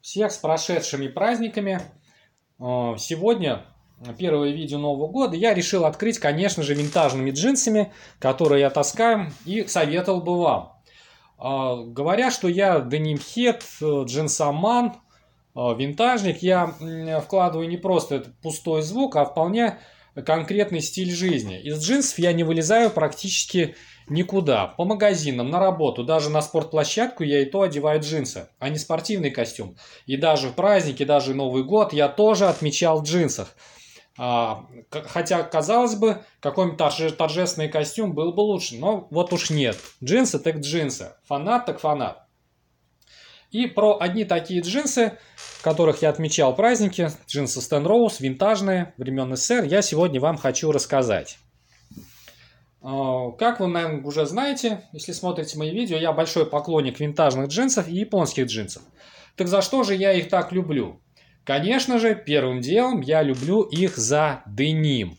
Всех с прошедшими праздниками. Э, сегодня первое видео Нового года я решил открыть, конечно же, винтажными джинсами, которые я таскаю и советовал бы вам. Э, говоря, что я денимхед, э, джинсоман, винтажник, я вкладываю не просто этот пустой звук, а вполне конкретный стиль жизни. Из джинсов я не вылезаю практически Никуда. По магазинам, на работу, даже на спортплощадку я и то одеваю джинсы, а не спортивный костюм. И даже в праздники, даже Новый год я тоже отмечал в джинсах. А, хотя, казалось бы, какой-нибудь торже торжественный костюм был бы лучше, но вот уж нет. Джинсы так джинсы, фанат так фанат. И про одни такие джинсы, которых я отмечал праздники, джинсы Стэн Роуз, винтажные, времен СССР, я сегодня вам хочу рассказать. А, как вы, наверное, уже знаете, если смотрите мои видео, я большой поклонник винтажных джинсов и японских джинсов. Так за что же я их так люблю? Конечно же, первым делом я люблю их за деним.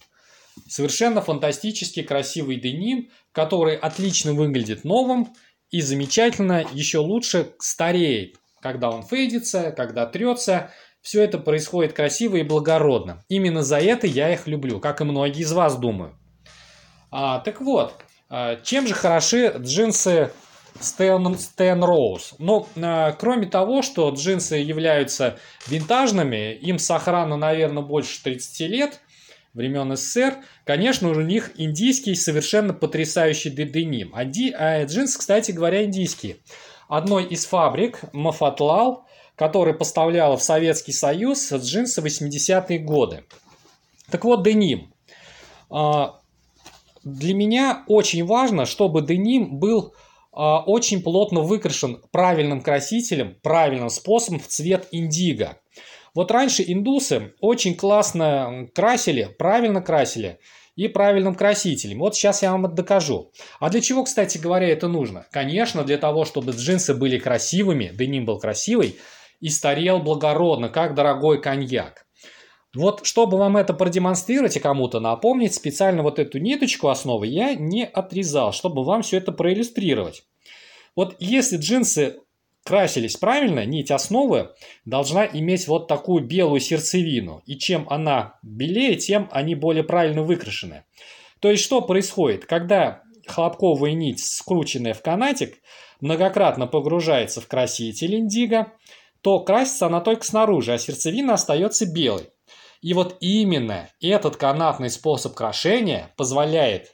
Совершенно фантастически красивый деним, который отлично выглядит новым и замечательно, еще лучше стареет, когда он фейдится, когда трется. Все это происходит красиво и благородно. Именно за это я их люблю, как и многие из вас, думаю. А, так вот, а, чем же хороши джинсы Стэн Stan Rose? Ну, а, кроме того, что джинсы являются винтажными, им сохрано, наверное, больше 30 лет, времен СССР, конечно, у них индийский совершенно потрясающий деним. Анди, а джинсы, кстати говоря, индийские. Одной из фабрик, Мафатлал, которая поставляла в Советский Союз джинсы 80-е годы. Так вот, деним. А, для меня очень важно, чтобы деним был а, очень плотно выкрашен правильным красителем, правильным способом в цвет индиго. Вот раньше индусы очень классно красили, правильно красили и правильным красителем. Вот сейчас я вам это докажу. А для чего, кстати говоря, это нужно? Конечно, для того, чтобы джинсы были красивыми, деним был красивый и старел благородно, как дорогой коньяк. Вот чтобы вам это продемонстрировать и кому-то напомнить, специально вот эту ниточку основы я не отрезал, чтобы вам все это проиллюстрировать. Вот если джинсы красились правильно, нить основы должна иметь вот такую белую сердцевину. И чем она белее, тем они более правильно выкрашены. То есть что происходит? Когда хлопковая нить, скрученная в канатик, многократно погружается в краситель индиго, то красится она только снаружи, а сердцевина остается белой. И вот именно этот канатный способ крошения позволяет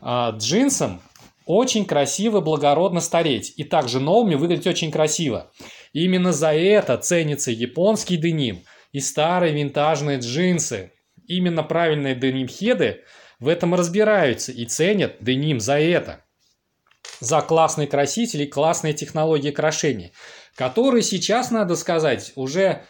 э, джинсам очень красиво, благородно стареть. И также новыми выглядеть очень красиво. И именно за это ценится японский деним и старые винтажные джинсы. Именно правильные деним-хеды в этом разбираются и ценят деним за это. За классные красители и классные технологии крошения, которые сейчас, надо сказать, уже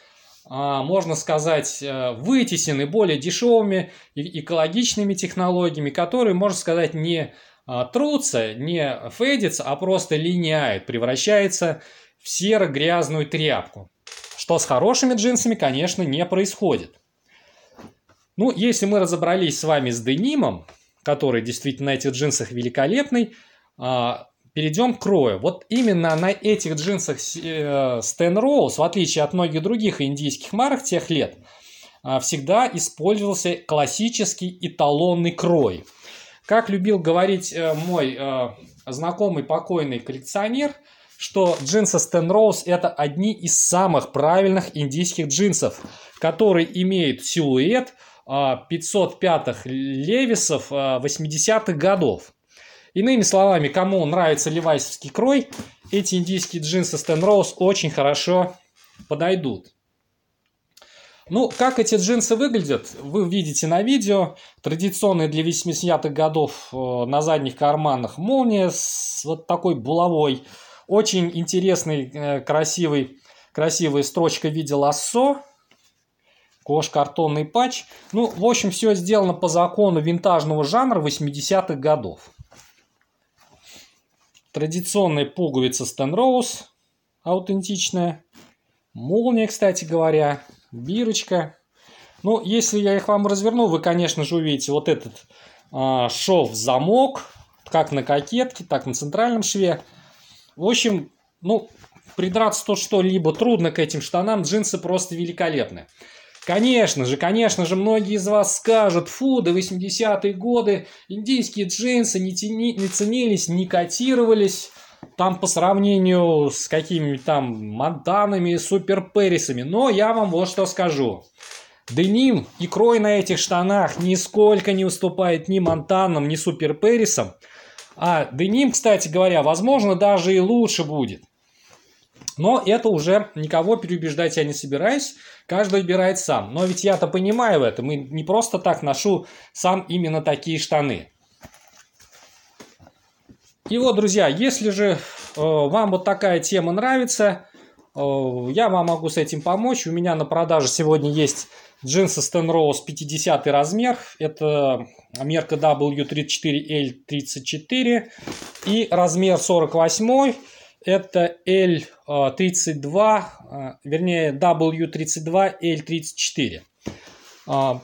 а, можно сказать, э, вытеснены более дешевыми и экологичными технологиями, которые, можно сказать, не а, трутся, не фейдятся, а просто линяют, превращается в серо-грязную тряпку. Что с хорошими джинсами, конечно, не происходит. Ну, если мы разобрались с вами с денимом, который действительно на этих джинсах великолепный, а, Перейдем к крою. Вот именно на этих джинсах Стэн Роуз, в отличие от многих других индийских марок тех лет, э, всегда использовался классический эталонный крой. Как любил говорить э, мой э, знакомый покойный коллекционер, что джинсы Стэн Роуз это одни из самых правильных индийских джинсов, которые имеют силуэт 505-х левисов 80-х годов. Иными словами, кому нравится левайсовский крой, эти индийские джинсы Стэн Роуз очень хорошо подойдут. Ну, как эти джинсы выглядят, вы видите на видео. Традиционные для 80-х годов э, на задних карманах молния с вот такой булавой. Очень интересный, э, красивый, красивая строчка в виде лассо. Кош-картонный патч. Ну, в общем, все сделано по закону винтажного жанра 80-х годов. Традиционная пуговица Stenrose, аутентичная. Молния, кстати говоря, бирочка. Ну, если я их вам разверну, вы, конечно же, увидите вот этот э, шов-замок, как на кокетке, так на центральном шве. В общем, ну, придраться то что-либо трудно к этим штанам, джинсы просто великолепны. Конечно же, конечно же, многие из вас скажут, фу, до 80-е годы индийские джинсы не, тяни, не ценились, не котировались, там по сравнению с какими то там Монтанами, Супер Перрисами. Но я вам вот что скажу. Деним и крой на этих штанах нисколько не уступает ни Монтанам, ни Супер Перрисам. А деним, кстати говоря, возможно, даже и лучше будет. Но это уже никого переубеждать я не собираюсь, каждый выбирает сам. Но ведь я-то понимаю это, мы не просто так ношу сам именно такие штаны. И вот, друзья, если же э, вам вот такая тема нравится, э, я вам могу с этим помочь. У меня на продаже сегодня есть джинсы Stan Rose 50 размер. Это мерка W34L34 и размер 48 это L32, а, вернее W32L34. А,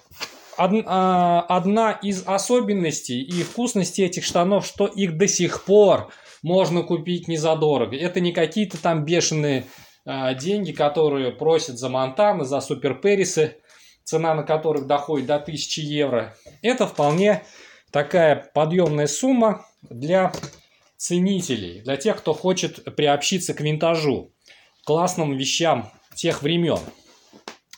а, одна из особенностей и вкусностей этих штанов, что их до сих пор можно купить не задорого. Это не какие-то там бешеные деньги, которые просят за Монтаны, за Супер Перрисы, цена на которых доходит до 1000 евро. Это вполне такая подъемная сумма для ценителей, для тех, кто хочет приобщиться к винтажу, классным вещам тех времен.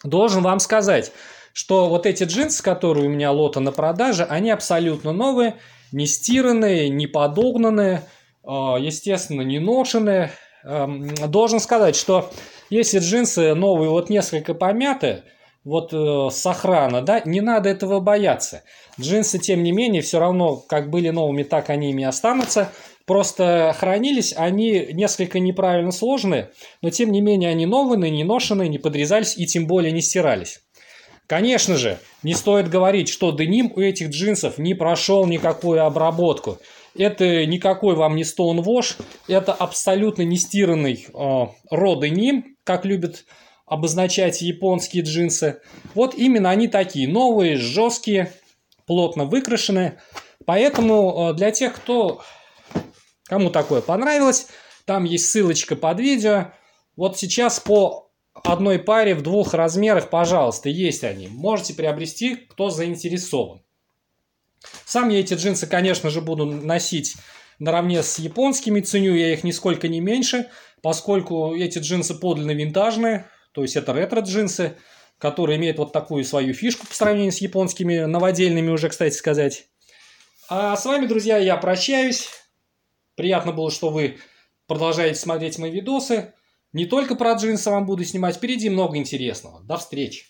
Должен вам сказать, что вот эти джинсы, которые у меня лота на продаже, они абсолютно новые, не стиранные, не подогнанные, э, естественно, не ношенные. Эм, должен сказать, что если джинсы новые вот несколько помяты, вот э, с охрана, да, не надо этого бояться. Джинсы, тем не менее, все равно, как были новыми, так они ими останутся. Просто хранились они несколько неправильно сложены, но тем не менее они новые, не ношены, не подрезались и тем более не стирались. Конечно же, не стоит говорить, что деним у этих джинсов не прошел никакую обработку. Это никакой вам не Stone это абсолютно нестиранный э, род деним, как любят обозначать японские джинсы. Вот именно они такие, новые, жесткие, плотно выкрашены. Поэтому э, для тех, кто Кому такое понравилось, там есть ссылочка под видео. Вот сейчас по одной паре в двух размерах, пожалуйста, есть они. Можете приобрести, кто заинтересован. Сам я эти джинсы, конечно же, буду носить наравне с японскими. Ценю я их нисколько не меньше, поскольку эти джинсы подлинно винтажные. То есть это ретро-джинсы, которые имеют вот такую свою фишку по сравнению с японскими, новодельными уже, кстати сказать. А с вами, друзья, я прощаюсь. Приятно было, что вы продолжаете смотреть мои видосы. Не только про джинсы вам буду снимать, впереди много интересного. До встречи!